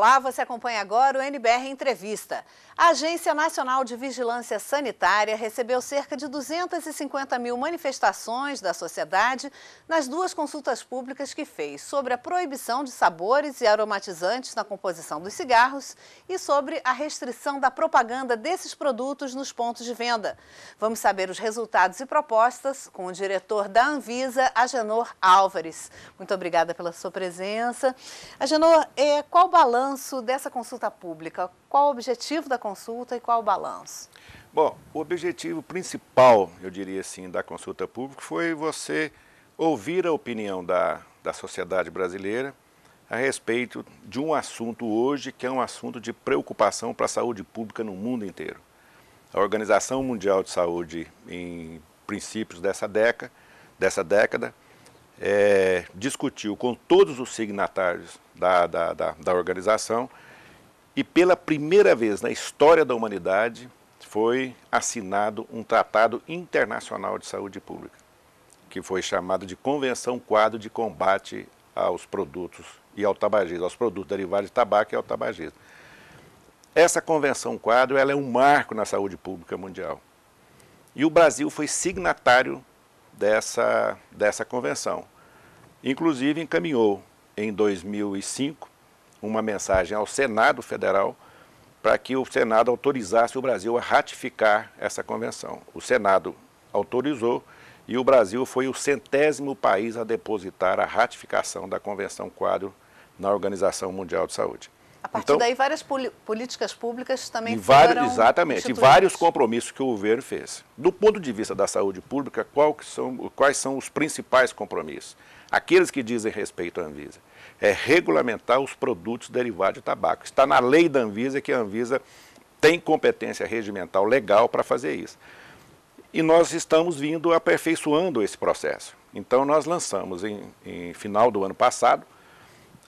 Olá, você acompanha agora o NBR Entrevista. A Agência Nacional de Vigilância Sanitária recebeu cerca de 250 mil manifestações da sociedade nas duas consultas públicas que fez sobre a proibição de sabores e aromatizantes na composição dos cigarros e sobre a restrição da propaganda desses produtos nos pontos de venda. Vamos saber os resultados e propostas com o diretor da Anvisa, Agenor Álvares. Muito obrigada pela sua presença. Agenor, eh, qual o balanço? balanço dessa consulta pública? Qual o objetivo da consulta e qual o balanço? Bom, o objetivo principal, eu diria assim, da consulta pública foi você ouvir a opinião da, da sociedade brasileira a respeito de um assunto hoje que é um assunto de preocupação para a saúde pública no mundo inteiro. A Organização Mundial de Saúde, em princípios dessa década, dessa década é, discutiu com todos os signatários da, da, da, da organização e pela primeira vez na história da humanidade foi assinado um tratado internacional de saúde pública, que foi chamado de Convenção Quadro de Combate aos Produtos e ao Tabagismo, aos produtos derivados de tabaco e ao tabagismo. Essa Convenção Quadro ela é um marco na saúde pública mundial. E o Brasil foi signatário dessa, dessa convenção. Inclusive, encaminhou em 2005 uma mensagem ao Senado Federal para que o Senado autorizasse o Brasil a ratificar essa convenção. O Senado autorizou e o Brasil foi o centésimo país a depositar a ratificação da Convenção Quadro na Organização Mundial de Saúde. A partir então, daí, várias políticas públicas também vários, foram Exatamente, e vários compromissos que o governo fez. Do ponto de vista da saúde pública, são, quais são os principais compromissos? Aqueles que dizem respeito à Anvisa. É regulamentar os produtos derivados de tabaco. Está na lei da Anvisa que a Anvisa tem competência regimental legal para fazer isso. E nós estamos vindo aperfeiçoando esse processo. Então, nós lançamos, em, em final do ano passado,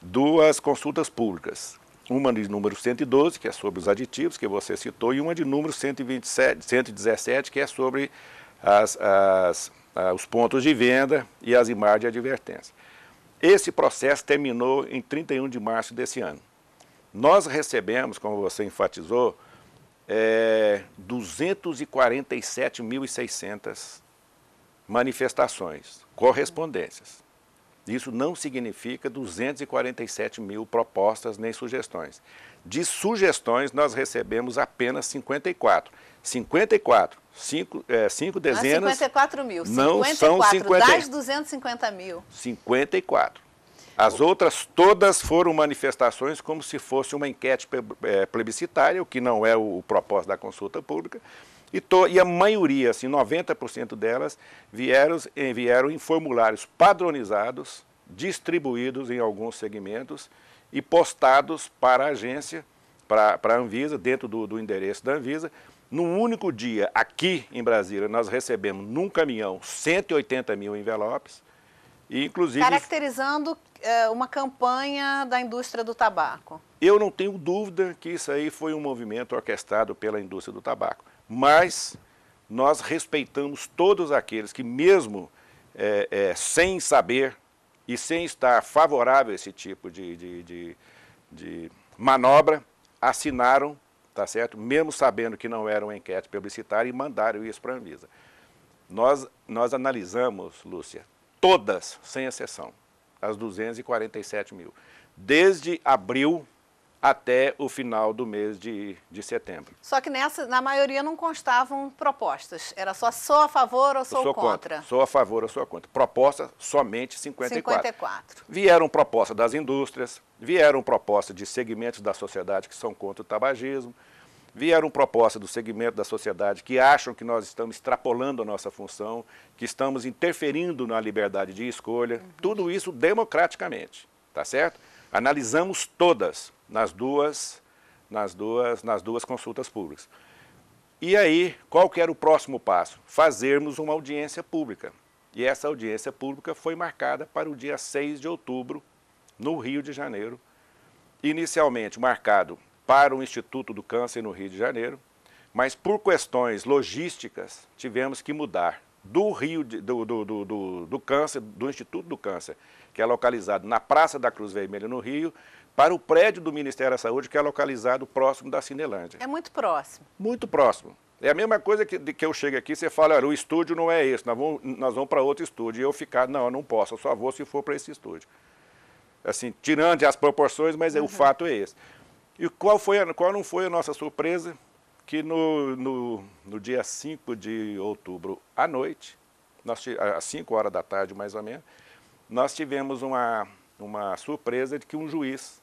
duas consultas públicas uma de número 112, que é sobre os aditivos que você citou, e uma de número 127, 117, que é sobre as, as, ah, os pontos de venda e as imagens de advertência. Esse processo terminou em 31 de março desse ano. Nós recebemos, como você enfatizou, é, 247.600 manifestações, correspondências. Isso não significa 247 mil propostas nem sugestões. De sugestões, nós recebemos apenas 54. 54, 5, é, cinco é dezenas. Não, 54 mil. Não 54, são 50, das 250 mil. 54. As outras todas foram manifestações como se fosse uma enquete é, plebiscitária, o que não é o propósito da consulta pública, e, to, e a maioria, assim, 90% delas, vieram, eh, vieram em formulários padronizados, distribuídos em alguns segmentos e postados para a agência, para, para a Anvisa, dentro do, do endereço da Anvisa, num único dia, aqui em Brasília, nós recebemos num caminhão 180 mil envelopes, e inclusive. Caracterizando é, uma campanha da indústria do tabaco. Eu não tenho dúvida que isso aí foi um movimento orquestrado pela indústria do tabaco mas nós respeitamos todos aqueles que, mesmo é, é, sem saber e sem estar favorável a esse tipo de, de, de, de manobra, assinaram, tá certo? mesmo sabendo que não era uma enquete publicitária, e mandaram isso para a Anvisa. Nós, nós analisamos, Lúcia, todas, sem exceção, as 247 mil. Desde abril até o final do mês de, de setembro. Só que nessa, na maioria não constavam propostas, era só sou a favor ou sou, sou contra. contra. Sou a favor ou sou contra. Proposta somente 54. 54. Vieram propostas das indústrias, vieram propostas de segmentos da sociedade que são contra o tabagismo, vieram propostas do segmento da sociedade que acham que nós estamos extrapolando a nossa função, que estamos interferindo na liberdade de escolha, uhum. tudo isso democraticamente, tá certo? Analisamos todas nas duas, nas duas, nas duas consultas públicas. E aí, qual que era o próximo passo? Fazermos uma audiência pública. E essa audiência pública foi marcada para o dia 6 de outubro, no Rio de Janeiro. Inicialmente marcado para o Instituto do Câncer no Rio de Janeiro, mas por questões logísticas tivemos que mudar do Rio de, do, do, do, do, Câncer, do Instituto do Câncer, que é localizado na Praça da Cruz Vermelha, no Rio, para o prédio do Ministério da Saúde, que é localizado próximo da Cinelândia. É muito próximo. Muito próximo. É a mesma coisa que, de que eu chego aqui e você fala, olha, o estúdio não é esse, nós vamos, nós vamos para outro estúdio. E eu ficar, não, eu não posso, eu só vou se for para esse estúdio. Assim, tirando as proporções, mas é, uhum. o fato é esse. E qual, foi, qual não foi a nossa surpresa? que no, no, no dia 5 de outubro à noite, nós, às 5 horas da tarde mais ou menos, nós tivemos uma, uma surpresa de que um juiz,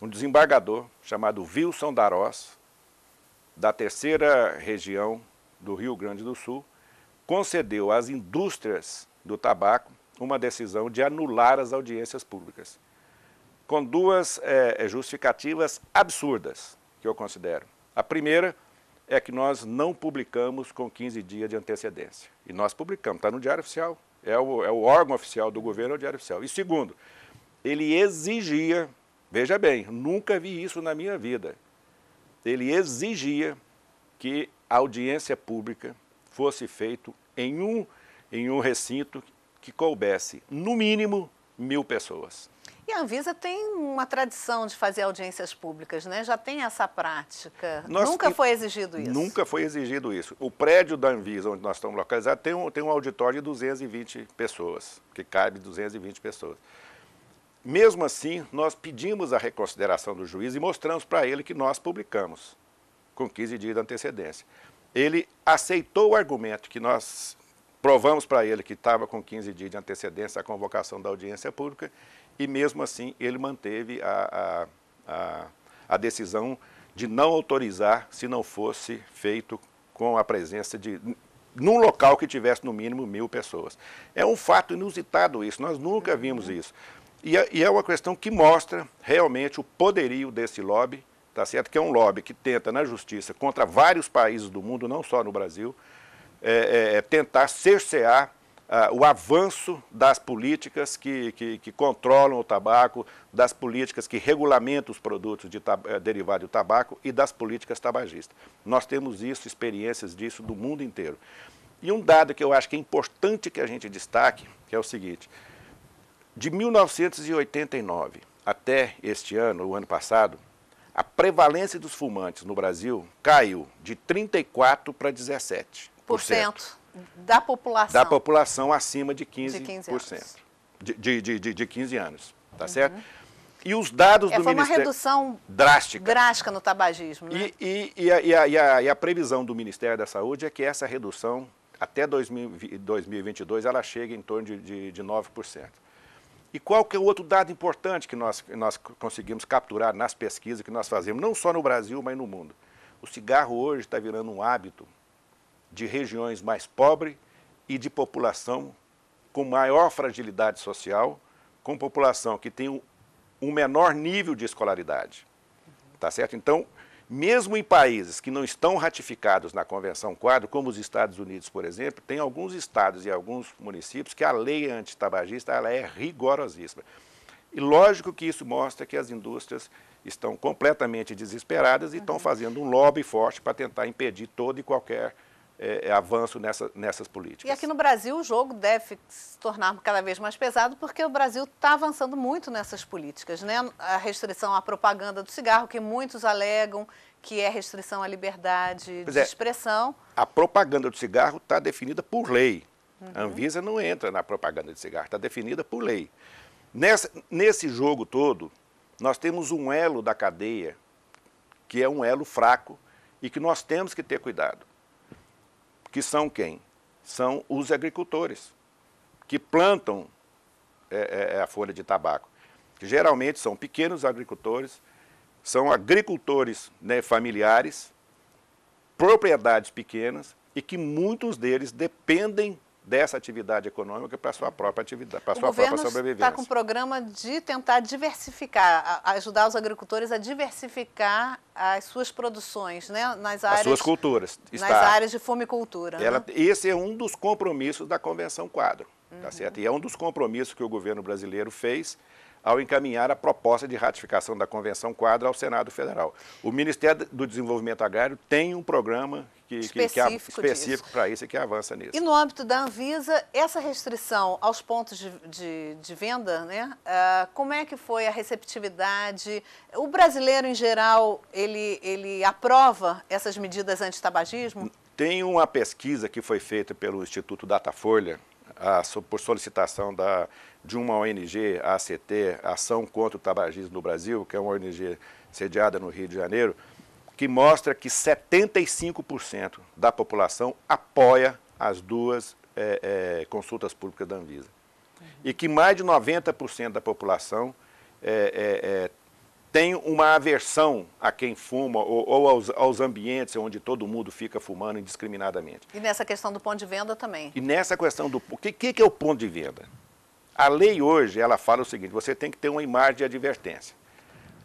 um desembargador chamado Wilson Darós, da terceira região do Rio Grande do Sul, concedeu às indústrias do tabaco uma decisão de anular as audiências públicas, com duas é, justificativas absurdas, que eu considero. A primeira é que nós não publicamos com 15 dias de antecedência. E nós publicamos, está no Diário Oficial, é o, é o órgão oficial do governo, é o Diário Oficial. E segundo, ele exigia, veja bem, nunca vi isso na minha vida, ele exigia que a audiência pública fosse feita em um, em um recinto que coubesse, no mínimo, mil pessoas. E a Anvisa tem uma tradição de fazer audiências públicas, né? Já tem essa prática. Nós nunca foi exigido isso. Nunca foi exigido isso. O prédio da Anvisa, onde nós estamos localizados, tem um, tem um auditório de 220 pessoas, que cabe 220 pessoas. Mesmo assim, nós pedimos a reconsideração do juiz e mostramos para ele que nós publicamos, com 15 dias de antecedência. Ele aceitou o argumento que nós provamos para ele que estava com 15 dias de antecedência a convocação da audiência pública e mesmo assim ele manteve a, a, a, a decisão de não autorizar se não fosse feito com a presença de num local que tivesse no mínimo mil pessoas. É um fato inusitado isso, nós nunca vimos isso. E é, e é uma questão que mostra realmente o poderio desse lobby, tá certo? Que é um lobby que tenta na justiça contra vários países do mundo, não só no Brasil, é, é, é tentar cercear ah, o avanço das políticas que, que, que, controlam o tabaco, das políticas que regulamentam os produtos de eh, derivados do tabaco e das políticas tabagistas. Nós temos isso, experiências disso do mundo inteiro. E um dado que eu acho que é importante que a gente destaque, que é o seguinte, de 1989 até este ano, o ano passado, a prevalência dos fumantes no Brasil caiu de 34 para 17%. Por cento. Da população. Da população acima de 15%. De 15 anos. De, de, de, de 15 anos, tá uhum. certo? E os dados é, do foi Ministério... Foi uma redução drástica. drástica no tabagismo. Né? E, e, e, a, e, a, e a previsão do Ministério da Saúde é que essa redução, até 2000, 2022, ela chega em torno de, de, de 9%. E qual que é o outro dado importante que nós, nós conseguimos capturar nas pesquisas que nós fazemos, não só no Brasil, mas no mundo? O cigarro hoje está virando um hábito de regiões mais pobres e de população com maior fragilidade social, com população que tem um menor nível de escolaridade. Tá certo? Então, mesmo em países que não estão ratificados na Convenção Quadro, como os Estados Unidos, por exemplo, tem alguns estados e alguns municípios que a lei antitabagista ela é rigorosíssima. E lógico que isso mostra que as indústrias estão completamente desesperadas e estão fazendo um lobby forte para tentar impedir todo e qualquer é, é, avanço nessa, nessas políticas. E aqui no Brasil o jogo deve se tornar cada vez mais pesado, porque o Brasil está avançando muito nessas políticas, né? A restrição à propaganda do cigarro, que muitos alegam que é restrição à liberdade pois de é, expressão. A propaganda do cigarro está definida por lei. Uhum. A Anvisa não entra na propaganda de cigarro, está definida por lei. Nessa, nesse jogo todo, nós temos um elo da cadeia que é um elo fraco e que nós temos que ter cuidado que são quem? São os agricultores, que plantam é, é, é a folha de tabaco. geralmente são pequenos agricultores, são agricultores né, familiares, propriedades pequenas e que muitos deles dependem dessa atividade econômica para a sua própria atividade, para sua própria sobrevivência. Está com um programa de tentar diversificar, ajudar os agricultores a diversificar as suas produções, né, nas áreas as suas culturas, está. nas áreas de fumicultura. Né? Ela, né? Esse é um dos compromissos da Convenção Quadro, uhum. tá certo? E é um dos compromissos que o governo brasileiro fez ao encaminhar a proposta de ratificação da Convenção Quadro ao Senado Federal. O Ministério do Desenvolvimento Agrário tem um programa que, específico, específico para isso e que avança nisso. E no âmbito da Anvisa, essa restrição aos pontos de, de, de venda, né? Uh, como é que foi a receptividade? O brasileiro, em geral, ele, ele aprova essas medidas anti-tabagismo? Tem uma pesquisa que foi feita pelo Instituto Datafolha, a, por solicitação da, de uma ONG, a ACT, Ação contra o Tabagismo no Brasil, que é uma ONG sediada no Rio de Janeiro, que mostra que 75% da população apoia as duas é, é, consultas públicas da Anvisa. E que mais de 90% da população é, é, é, tem uma aversão a quem fuma ou, ou aos, aos, ambientes onde todo mundo fica fumando indiscriminadamente. E nessa questão do ponto de venda também. E nessa questão do... O que, que é o ponto de venda? A lei hoje, ela fala o seguinte, você tem que ter uma imagem de advertência.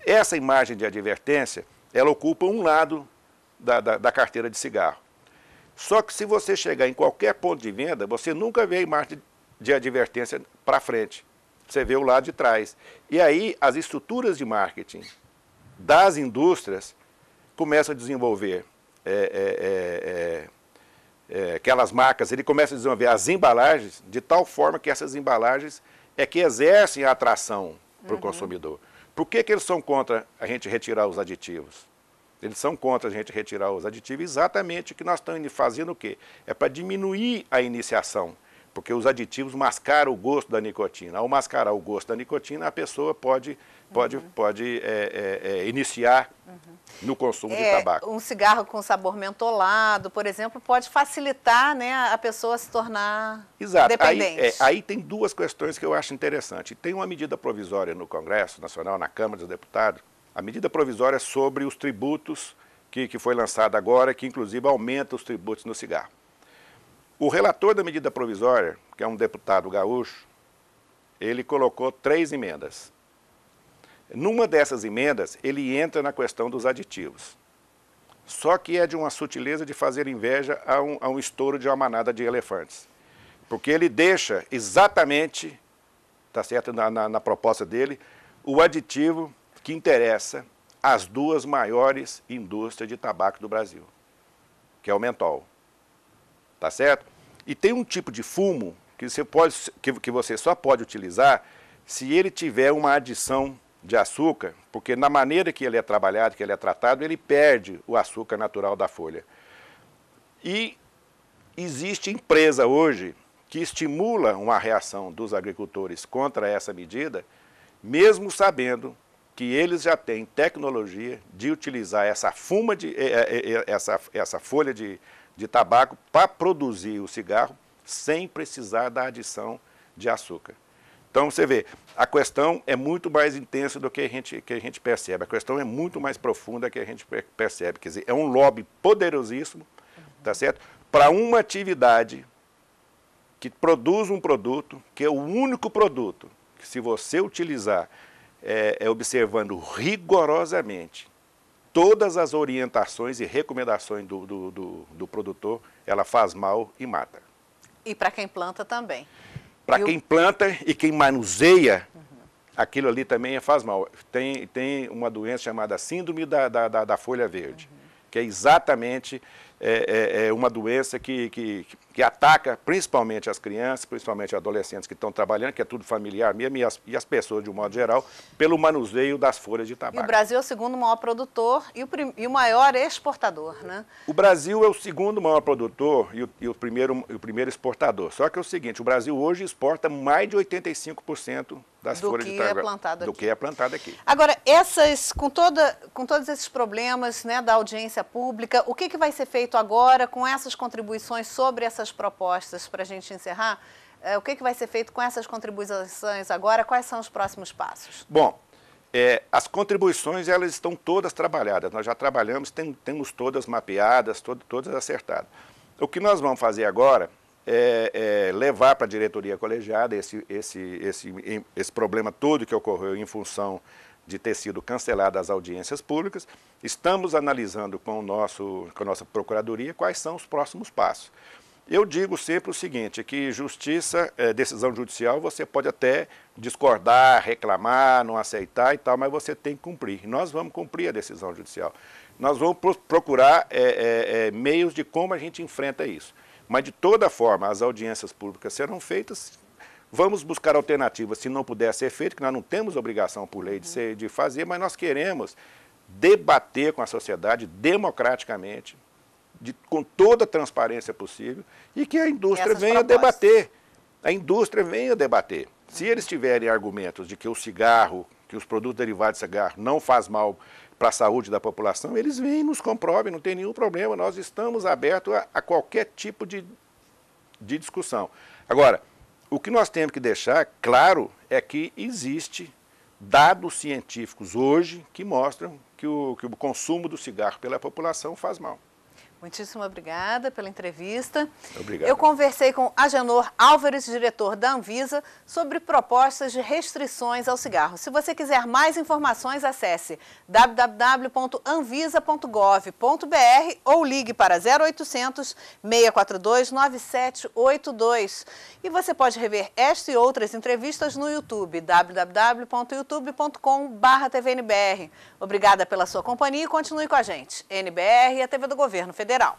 Essa imagem de advertência, ela ocupa um lado da, da, da carteira de cigarro. Só que se você chegar em qualquer ponto de venda, você nunca vê a imagem de advertência para frente. Você vê o lado de trás. E aí as estruturas de marketing das indústrias começam a desenvolver é, é, é, é, é aquelas marcas, ele começa a desenvolver as embalagens de tal forma que essas embalagens é que exercem a atração para o uhum. consumidor. Por que, que eles são contra a gente retirar os aditivos? Eles são contra a gente retirar os aditivos exatamente o que nós estamos fazendo o quê? É para diminuir a iniciação, porque os aditivos mascaram o gosto da nicotina. Ao mascarar o gosto da nicotina, a pessoa pode pode, uhum. pode é, é, é, iniciar uhum. no consumo de é, tabaco. Um cigarro com sabor mentolado, por exemplo, pode facilitar né, a pessoa se tornar Exato. dependente. Aí, é, aí tem duas questões que eu acho interessante. Tem uma medida provisória no Congresso Nacional, na Câmara dos Deputados, a medida provisória sobre os tributos que, que foi lançada agora, que inclusive aumenta os tributos no cigarro. O relator da medida provisória, que é um deputado gaúcho, ele colocou três emendas. Numa dessas emendas, ele entra na questão dos aditivos. Só que é de uma sutileza de fazer inveja a um, a um estouro de uma manada de elefantes. Porque ele deixa exatamente, está certo na, na, na proposta dele, o aditivo que interessa às duas maiores indústrias de tabaco do Brasil, que é o mentol. Tá certo? E tem um tipo de fumo que você, pode, que, que você só pode utilizar se ele tiver uma adição de açúcar, porque na maneira que ele é trabalhado, que ele é tratado, ele perde o açúcar natural da folha. E existe empresa hoje que estimula uma reação dos agricultores contra essa medida, mesmo sabendo que eles já têm tecnologia de utilizar essa fuma de eh, eh, eh, essa, essa folha de, de tabaco para produzir o cigarro sem precisar da adição de açúcar. Então você vê, a questão é muito mais intensa do que a gente, que a gente percebe, a questão é muito mais profunda do que a gente percebe. Quer dizer, é um lobby poderosíssimo, uhum. tá certo? Para uma atividade que produz um produto, que é o único produto que, se você utilizar, é, é observando rigorosamente todas as orientações e recomendações do, do, do, do produtor, ela faz mal e mata. E para quem planta também. Para quem planta e quem manuseia, uhum. aquilo ali também faz mal. Tem, tem uma doença chamada síndrome da, da, da, da folha verde, uhum. que é exatamente é, é, é uma doença que, que, que ataca principalmente as crianças, principalmente adolescentes que estão trabalhando, que é tudo familiar mesmo, e as, e as pessoas de um modo geral, pelo manuseio das folhas de tabaco. E o Brasil é o segundo maior produtor e o, prim, e o maior exportador, né? O Brasil é o segundo maior produtor e o, e o primeiro, e o primeiro exportador. Só que é o seguinte, o Brasil hoje exporta mais de 85% das do folhas de é tabaco. É plantado do aqui. que é plantado aqui. Agora, essas, com, toda, com todos esses problemas né, da audiência pública, o que, que vai ser feito agora com essas contribuições sobre essas essas propostas para a gente encerrar, é, o que, que vai ser feito com essas contribuições agora? Quais são os próximos passos? Bom, é, as contribuições elas estão todas trabalhadas. Nós já trabalhamos, tem, temos todas mapeadas, todo, todas acertadas. O que nós vamos fazer agora é, é levar para a diretoria colegiada esse, esse, esse, esse problema todo que ocorreu em função de ter sido canceladas as audiências públicas. Estamos analisando com, o nosso, com a nossa procuradoria quais são os próximos passos. Eu digo sempre o seguinte, que justiça, é, decisão judicial, você pode até discordar, reclamar, não aceitar e tal, mas você tem que cumprir. Nós vamos cumprir a decisão judicial. Nós vamos procurar é, é, meios de como a gente enfrenta isso. Mas, de toda forma, as audiências públicas serão feitas. Vamos buscar alternativas, se não puder ser feito, que nós não temos obrigação por lei de, uhum. ser, de fazer, mas nós queremos debater com a sociedade democraticamente de, com toda a transparência possível, e que a indústria venha propostas. debater. A indústria venha debater. Se eles tiverem argumentos de que o cigarro, que os produtos derivados de cigarro não faz mal para a saúde da população, eles vêm e nos comprovem, não tem nenhum problema, nós estamos abertos a, a qualquer tipo de, de discussão. Agora, o que nós temos que deixar claro é que existe dados científicos hoje que mostram que o, que o consumo do cigarro pela população faz mal. Muitíssimo obrigada pela entrevista. Obrigado. Eu conversei com Agenor Álvares, diretor da Anvisa, sobre propostas de restrições ao cigarro. Se você quiser mais informações, acesse www.anvisa.gov.br ou ligue para 0800 642 9782. E você pode rever esta e outras entrevistas no YouTube, www.youtube.com.br. Obrigada pela sua companhia e continue com a gente. NBR e a TV do Governo Federal Federal.